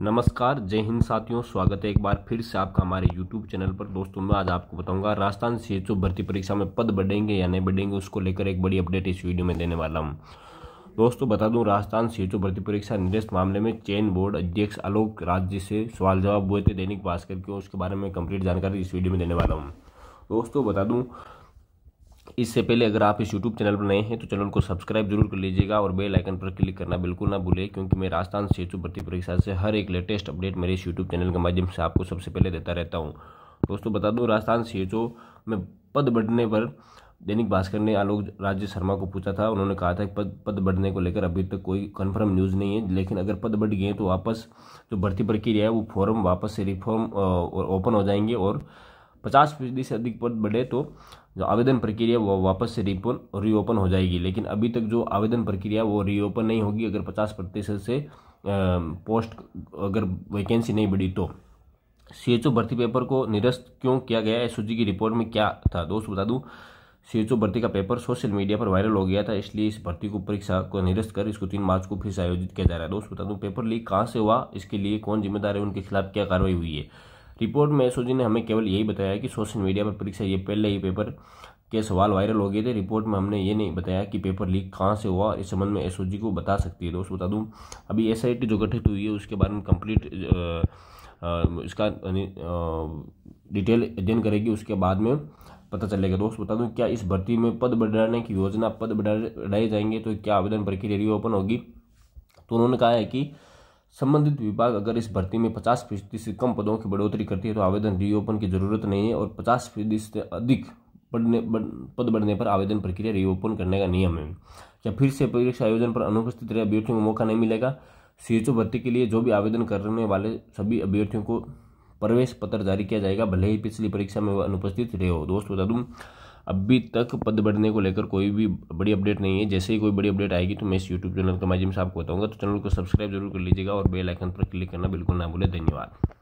नमस्कार जय हिंद साथियों स्वागत है एक बार फिर से आपका हमारे YouTube चैनल पर दोस्तों मैं आज आपको बताऊंगा राजस्थान सी एच भर्ती परीक्षा में पद बढ़ेंगे या नहीं बढ़ेंगे उसको लेकर एक बड़ी अपडेट इस वीडियो में देने वाला हूं दोस्तों बता दूं राजस्थान सी एच भर्ती परीक्षा निरस्त मामले में चयन बोर्ड अध्यक्ष आलोक राज्य से सवाल जवाब हुए थे दैनिक भास्कर के उसके बारे में कंप्लीट जानकारी इस वीडियो में देने वाला हूँ दोस्तों बता दूँ इससे पहले अगर आप इस YouTube चैनल पर नए हैं तो चैनल को सब्सक्राइब जरूर कर लीजिएगा और बेल आइकन पर क्लिक करना बिल्कुल ना भूलें क्योंकि मैं राजस्थान सेतु भर्ती परीक्षा से हर एक लेटेस्ट अपडेट मेरे इस यूट्यूब चैनल के माध्यम से आपको सबसे पहले देता रहता हूँ दोस्तों बता दूँ राजस्थान सेतु में पद बढ़ने पर दैनिक भास्कर ने आलोक राज्य शर्मा को पूछा था उन्होंने कहा था कि पद पद बढ़ने को लेकर अभी तक कोई कन्फर्म न्यूज़ नहीं है लेकिन अगर पद बढ़ गए तो वापस जो भर्ती प्रक्रिया है वो फॉर्म वापस से रिफॉर्म ओपन हो जाएंगे और पचास फीसदी से अधिक पद बढ़े तो जो आवेदन प्रक्रिया वो वापस से रिपोन रीओपन हो जाएगी लेकिन अभी तक जो आवेदन प्रक्रिया वो रीओपन नहीं होगी अगर पचास प्रतिशत से पोस्ट अगर वैकेंसी नहीं बढ़ी तो सी भर्ती पेपर को निरस्त क्यों किया गया एस की रिपोर्ट में क्या था दोस्त बता दूँ सी भर्ती का पेपर सोशल मीडिया पर वायरल हो गया था इसलिए इस भर्ती को परीक्षा को निरस्त कर इसको तीन मार्च को फिर से आयोजित किया जा रहा है दोस्त बता दूँ पेपर लीक कहाँ से हुआ इसके लिए कौन जिम्मेदार है उनके खिलाफ क्या कार्रवाई हुई है रिपोर्ट में एसओजी ने हमें केवल यही बताया कि सोशल मीडिया पर परीक्षा ये पहले ही पेपर के सवाल वायरल हो गए थे रिपोर्ट में हमने ये नहीं बताया कि पेपर लीक कहाँ से हुआ इस संबंध में एसओजी को बता सकती है दोस्तों बता दूँ अभी एस जो गठित हुई है उसके बारे में कंप्लीट इसका डिटेल अध्ययन करेगी उसके बाद में पता चलेगा दोस्त बता दूं क्या इस भर्ती में पद बढ़ाने की योजना पद बढ़ाए जाएंगे तो क्या आवेदन प्रक्रिया रिओपन होगी तो उन्होंने कहा है कि संबंधित विभाग अगर इस भर्ती में पचास फीसदी से कम पदों की बढ़ोतरी करती है तो आवेदन रीओपन की जरूरत नहीं है और पचास फीसदी से अधिक बढ़ने बढ़, पद बढ़ने पर आवेदन प्रक्रिया रीओपन करने का नियम है क्या फिर से परीक्षा आयोजन पर अनुपस्थित रहे अभ्यर्थियों को मौका नहीं मिलेगा सी भर्ती के लिए जो भी आवेदन करने वाले सभी अभ्यर्थियों को प्रवेश पत्र जारी किया जाएगा भले ही पिछली परीक्षा में वह अनुपस्थित रहे हो दोस्तों बता दूँ अभी तक पद बढ़ने को लेकर कोई भी बड़ी अपडेट नहीं है जैसे ही कोई बड़ी अपडेट आएगी तो मैं इस यूट्यूब चैनल के माध्यम से आपको बताऊंगा तो चैनल को सब्सक्राइब जरूर कर लीजिएगा और बेल आइकन पर क्लिक करना बिल्कुल ना भूलें धन्यवाद